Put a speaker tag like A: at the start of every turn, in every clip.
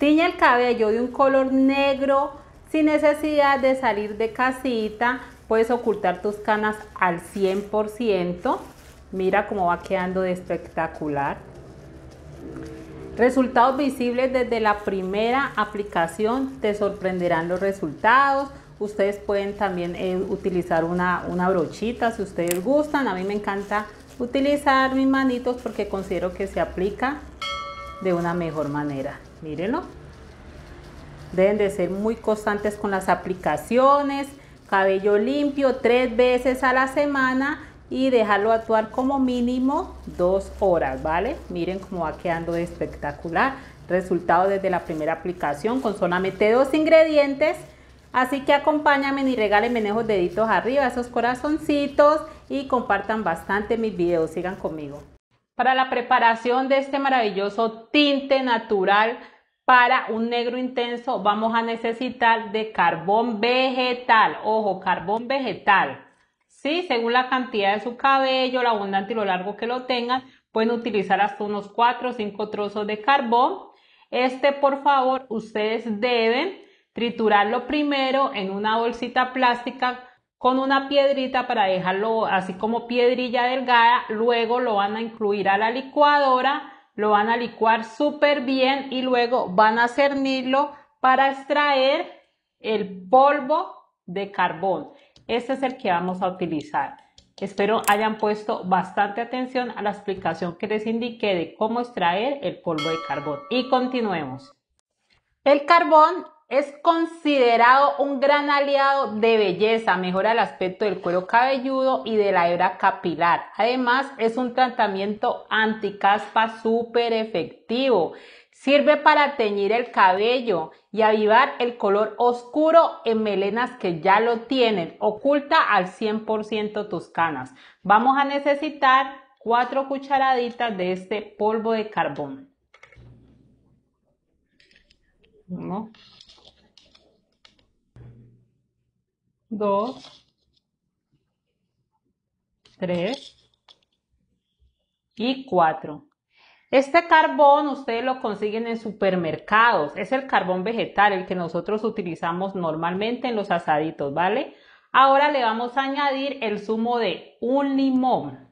A: Tiña el cabello de un color negro sin necesidad de salir de casita. Puedes ocultar tus canas al 100%. Mira cómo va quedando de espectacular. Resultados visibles desde la primera aplicación. Te sorprenderán los resultados. Ustedes pueden también eh, utilizar una brochita si ustedes gustan. A mí me encanta utilizar mis manitos porque considero que se aplica de una mejor manera mírenlo. Deben de ser muy constantes con las aplicaciones, cabello limpio tres veces a la semana y dejarlo actuar como mínimo dos horas, ¿vale? Miren cómo va quedando espectacular. Resultado desde la primera aplicación con solamente dos ingredientes. Así que acompáñame y regálenme esos deditos arriba, esos corazoncitos y compartan bastante mis videos. Sigan conmigo. Para la preparación de este maravilloso tinte natural para un negro intenso vamos a necesitar de carbón vegetal, ojo, carbón vegetal. Sí, según la cantidad de su cabello, la abundante y lo largo que lo tengan, pueden utilizar hasta unos 4 o 5 trozos de carbón. Este, por favor, ustedes deben triturarlo primero en una bolsita plástica con una piedrita para dejarlo así como piedrilla delgada, luego lo van a incluir a la licuadora lo van a licuar súper bien y luego van a cernirlo para extraer el polvo de carbón. Este es el que vamos a utilizar. Espero hayan puesto bastante atención a la explicación que les indiqué de cómo extraer el polvo de carbón. Y continuemos. El carbón es considerado un gran aliado de belleza, mejora el aspecto del cuero cabelludo y de la hebra capilar. Además, es un tratamiento anticaspa súper efectivo. Sirve para teñir el cabello y avivar el color oscuro en melenas que ya lo tienen. Oculta al 100% tus canas. Vamos a necesitar 4 cucharaditas de este polvo de carbón. dos, 3 y 4. Este carbón ustedes lo consiguen en supermercados. Es el carbón vegetal, el que nosotros utilizamos normalmente en los asaditos, ¿vale? Ahora le vamos a añadir el zumo de un limón.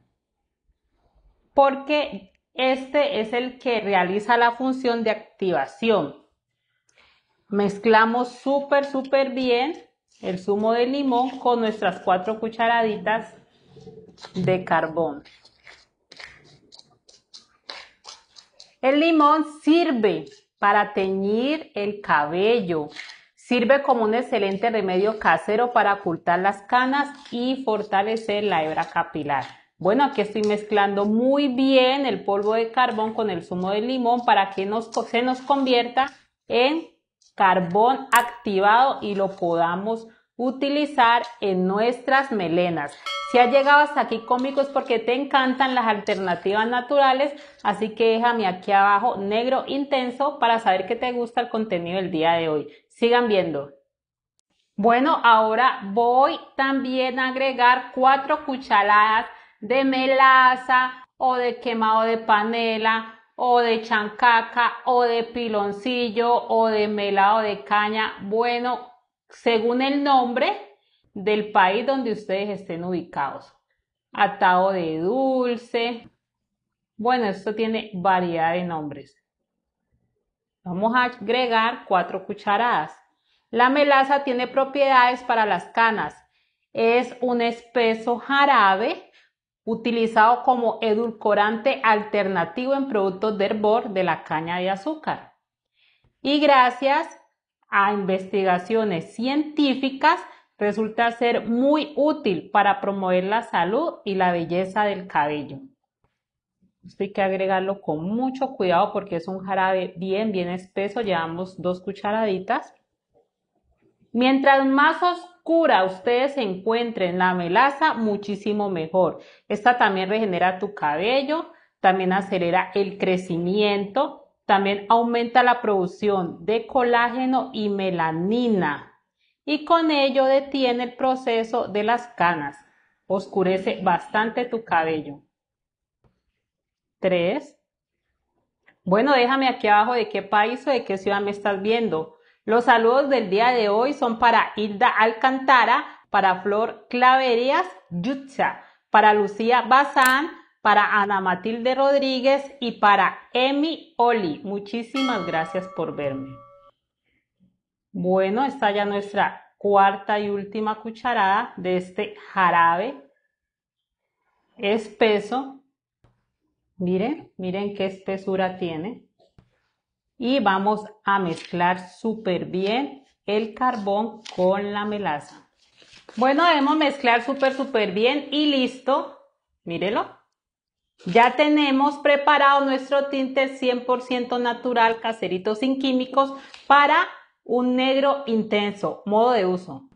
A: Porque este es el que realiza la función de activación. Mezclamos súper, súper bien el zumo de limón con nuestras cuatro cucharaditas de carbón. El limón sirve para teñir el cabello. Sirve como un excelente remedio casero para ocultar las canas y fortalecer la hebra capilar. Bueno, aquí estoy mezclando muy bien el polvo de carbón con el zumo de limón para que se nos convierta en carbón activado y lo podamos utilizar en nuestras melenas. Si has llegado hasta aquí cómicos, es porque te encantan las alternativas naturales, así que déjame aquí abajo negro intenso para saber que te gusta el contenido del día de hoy. Sigan viendo. Bueno, ahora voy también a agregar 4 cucharadas de melaza o de quemado de panela o de chancaca o de piloncillo o de melado de caña, bueno, según el nombre del país donde ustedes estén ubicados. Atado de dulce. Bueno, esto tiene variedad de nombres. Vamos a agregar cuatro cucharadas. La melaza tiene propiedades para las canas. Es un espeso jarabe utilizado como edulcorante alternativo en productos de hervor de la caña de azúcar. Y gracias a investigaciones científicas resulta ser muy útil para promover la salud y la belleza del cabello. Esto hay que agregarlo con mucho cuidado porque es un jarabe bien, bien espeso. Llevamos dos cucharaditas. Mientras más oscuro oscura ustedes encuentren la melaza, muchísimo mejor. Esta también regenera tu cabello, también acelera el crecimiento, también aumenta la producción de colágeno y melanina y con ello detiene el proceso de las canas. Oscurece bastante tu cabello. 3. Bueno, déjame aquí abajo de qué país o de qué ciudad me estás viendo. Los saludos del día de hoy son para Hilda Alcantara, para Flor Claverías, Yutza, para Lucía Bazán, para Ana Matilde Rodríguez y para Emi Oli. Muchísimas gracias por verme. Bueno, está ya nuestra cuarta y última cucharada de este jarabe espeso. Miren, miren qué espesura tiene y vamos a mezclar súper bien el carbón con la melaza. Bueno, debemos mezclar súper, súper bien y listo. Mírelo. Ya tenemos preparado nuestro tinte 100% natural, caserito sin químicos, para un negro intenso, modo de uso.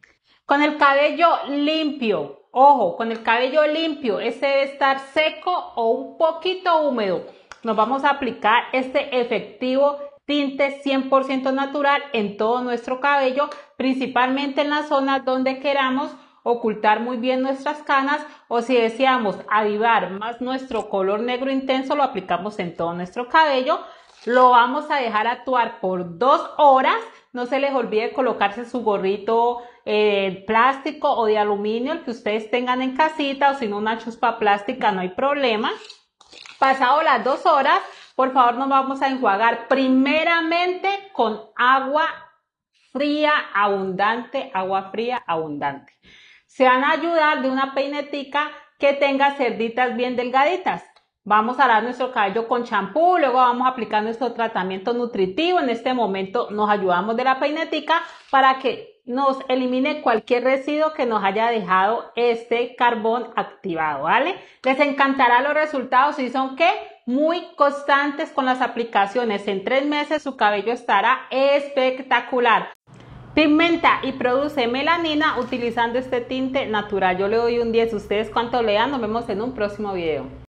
A: Con el cabello limpio, ojo, con el cabello limpio, ese debe estar seco o un poquito húmedo. Nos vamos a aplicar este efectivo tinte 100% natural en todo nuestro cabello, principalmente en las zonas donde queramos ocultar muy bien nuestras canas o si deseamos avivar más nuestro color negro intenso, lo aplicamos en todo nuestro cabello. Lo vamos a dejar actuar por dos horas. No se les olvide colocarse su gorrito eh, plástico o de aluminio, el que ustedes tengan en casita o si no una chuspa plástica, no hay problema. Pasado las dos horas, por favor nos vamos a enjuagar primeramente con agua fría abundante, agua fría abundante. Se van a ayudar de una peinetica que tenga cerditas bien delgaditas. Vamos a dar nuestro cabello con champú, luego vamos a aplicar nuestro tratamiento nutritivo. En este momento nos ayudamos de la peinetica para que nos elimine cualquier residuo que nos haya dejado este carbón activado, ¿vale? Les encantará los resultados si son que muy constantes con las aplicaciones. En tres meses su cabello estará espectacular. Pigmenta y produce melanina utilizando este tinte natural. Yo le doy un 10. ¿Ustedes cuánto lean Nos vemos en un próximo video.